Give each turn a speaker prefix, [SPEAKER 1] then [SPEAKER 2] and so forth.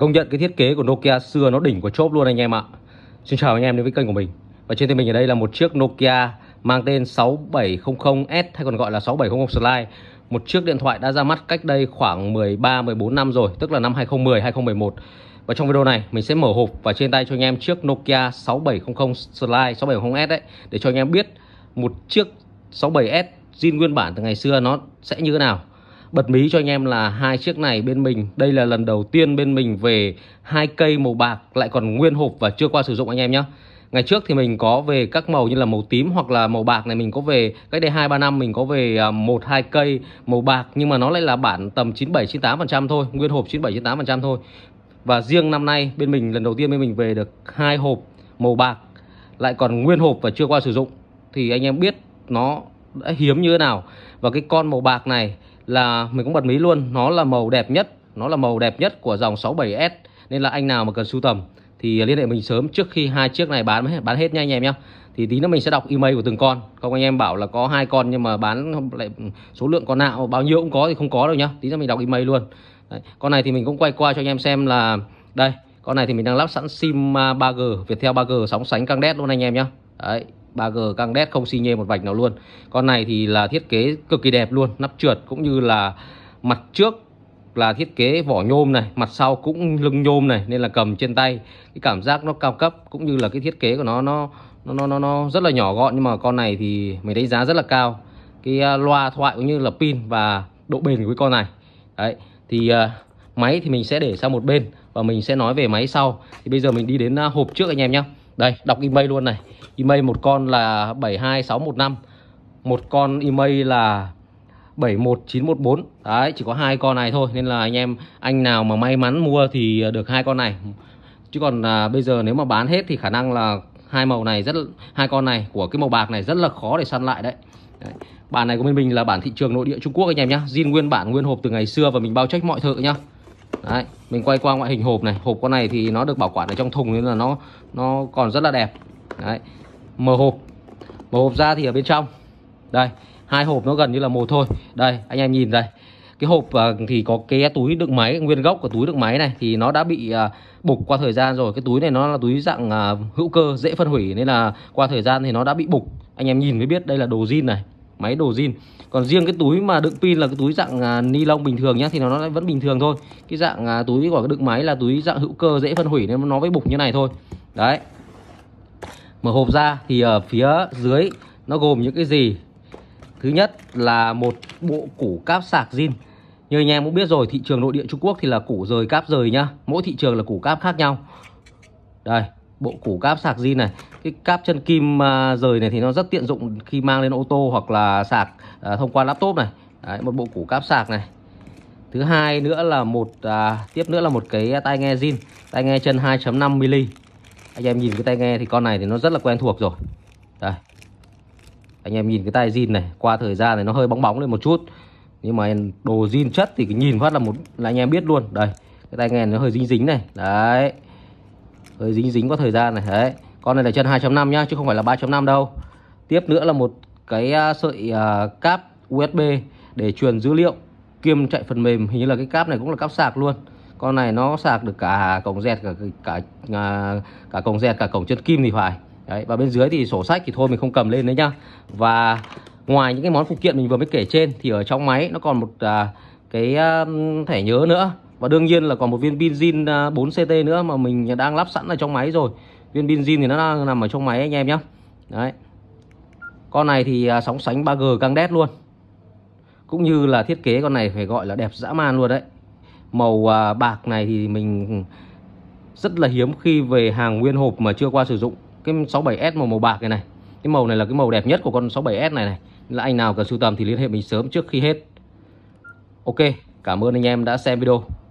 [SPEAKER 1] Công nhận cái thiết kế của Nokia xưa nó đỉnh của chốt luôn anh em ạ. Xin chào anh em đến với kênh của mình. Và trên tay mình ở đây là một chiếc Nokia mang tên 6700S hay còn gọi là 6700 Slide. Một chiếc điện thoại đã ra mắt cách đây khoảng 13 14 năm rồi, tức là năm 2010 2011. Và trong video này mình sẽ mở hộp và trên tay cho anh em chiếc Nokia 6700 Slide 6700S đấy để cho anh em biết một chiếc 67S zin nguyên bản từ ngày xưa nó sẽ như thế nào bật mí cho anh em là hai chiếc này bên mình đây là lần đầu tiên bên mình về hai cây màu bạc lại còn nguyên hộp và chưa qua sử dụng anh em nhé ngày trước thì mình có về các màu như là màu tím hoặc là màu bạc này mình có về cách đây hai ba năm mình có về à, một hai cây màu bạc nhưng mà nó lại là bản tầm chín chín bảy tám phần trăm thôi, nguyên hộp chín chín bảy tám phần trăm thôi. Và riêng năm nay bên mình lần đầu tiên bên mình về được hai hộp màu bạc lại còn nguyên hộp và chưa qua sử dụng thì anh em biết nó đã hiếm như thế nào. Và cái con màu bạc này là mình cũng bật mí luôn nó là màu đẹp nhất nó là màu đẹp nhất của dòng 67S nên là anh nào mà cần sưu tầm thì liên hệ mình sớm trước khi hai chiếc này bán hết, bán hết nha anh em nhé thì tí nữa mình sẽ đọc email của từng con không anh em bảo là có hai con nhưng mà bán lại số lượng con nào bao nhiêu cũng có thì không có đâu nhá tí nữa mình đọc email luôn Đấy. con này thì mình cũng quay qua cho anh em xem là đây con này thì mình đang lắp sẵn sim 3G à, Viettel 3G sóng sánh căng đét luôn anh em nhá Đấy 3G căng đét không xi nhê một vạch nào luôn con này thì là thiết kế cực kỳ đẹp luôn nắp trượt cũng như là mặt trước là thiết kế vỏ nhôm này mặt sau cũng lưng nhôm này nên là cầm trên tay cái cảm giác nó cao cấp cũng như là cái thiết kế của nó nó nó nó nó rất là nhỏ gọn nhưng mà con này thì mình đánh giá rất là cao cái à, loa thoại cũng như là pin và độ bền của cái con này đấy thì uh, máy thì mình sẽ để sang một bên và mình sẽ nói về máy sau thì bây giờ mình đi đến à, hộp trước anh em nhé đây đọc email luôn này email một con là 72615 một con email là 71914 đấy chỉ có hai con này thôi nên là anh em anh nào mà may mắn mua thì được hai con này chứ còn à, bây giờ nếu mà bán hết thì khả năng là hai màu này rất hai con này của cái màu bạc này rất là khó để săn lại đấy, đấy. bản này của bên mình là bản thị trường nội địa Trung Quốc anh em nhá zin nguyên bản nguyên hộp từ ngày xưa và mình bao trách mọi thợ nhá đấy mình quay qua ngoại hình hộp này hộp con này thì nó được bảo quản ở trong thùng nên là nó nó còn rất là đẹp đấy mở hộp mở hộp ra thì ở bên trong đây hai hộp nó gần như là một thôi đây anh em nhìn đây cái hộp ờ, thì có cái túi đựng máy nguyên gốc của túi đựng máy này thì nó đã bị ờ, bục qua thời gian rồi cái túi này nó là túi dạng ờ, hữu cơ dễ phân hủy nên là qua thời gian thì nó đã bị bục anh em nhìn mới biết đây là đồ zin này máy đồ zin còn riêng cái túi mà đựng pin là cái túi dạng ni lông bình thường nhá thì nó vẫn bình thường thôi cái dạng túi của đựng máy là túi dạng hữu cơ dễ phân hủy nên nó mới bục như này thôi đấy mở hộp ra thì ở phía dưới nó gồm những cái gì thứ nhất là một bộ củ cáp sạc zin như anh em cũng biết rồi thị trường nội địa Trung Quốc thì là củ rời cáp rời nhá mỗi thị trường là củ cáp khác nhau đây bộ củ cáp sạc zin này cái cáp chân kim à, rời này thì nó rất tiện dụng khi mang lên ô tô hoặc là sạc à, thông qua laptop này Đấy, một bộ củ cáp sạc này thứ hai nữa là một à, tiếp nữa là một cái tai nghe zin tai nghe chân 2.5 mm anh em nhìn cái tai nghe thì con này thì nó rất là quen thuộc rồi đây anh em nhìn cái tai zin này qua thời gian này nó hơi bóng bóng lên một chút nhưng mà đồ zin chất thì nhìn phát là một là anh em biết luôn đây cái tai nghe nó hơi dính dính này đấy hơi dính dính qua thời gian này đấy con này là chân 2.5 nhá chứ không phải là 3.5 đâu tiếp nữa là một cái à, sợi uh, cáp USB để truyền dữ liệu kiêm chạy phần mềm hình như là cái cáp này cũng là cáp sạc luôn con này nó sạc được cả cổng dẹt cả cả cả, à, cả cổng dẹt cả cổng chân kim thì phải đấy và bên dưới thì sổ sách thì thôi mình không cầm lên đấy nhá và ngoài những cái món phụ kiện mình vừa mới kể trên thì ở trong máy nó còn một à, cái à, thẻ nhớ nữa và đương nhiên là còn một viên pin zin 4 à, ct nữa mà mình đang lắp sẵn ở trong máy rồi viên pin zin thì nó đang nằm ở trong máy anh em nhá đấy con này thì à, sóng sánh 3G căng đét luôn cũng như là thiết kế con này phải gọi là đẹp dã man luôn đấy màu à, bạc này thì mình rất là hiếm khi về hàng nguyên hộp mà chưa qua sử dụng cái 67S màu màu bạc này này cái màu này là cái màu đẹp nhất của con 67S này này là anh nào cần sưu tầm thì liên hệ mình sớm trước khi hết Ok cảm ơn anh em đã xem video